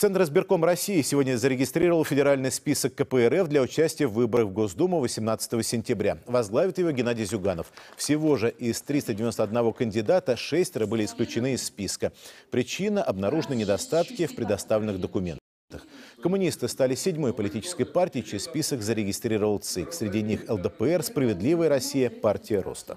Центр избирком России сегодня зарегистрировал федеральный список КПРФ для участия в выборах в Госдуму 18 сентября. Возглавит его Геннадий Зюганов. Всего же из 391 кандидата шестеро были исключены из списка. Причина – обнаружены недостатки в предоставленных документах. Коммунисты стали седьмой политической партией, чей список зарегистрировал ЦИК. Среди них ЛДПР, «Справедливая Россия», «Партия роста».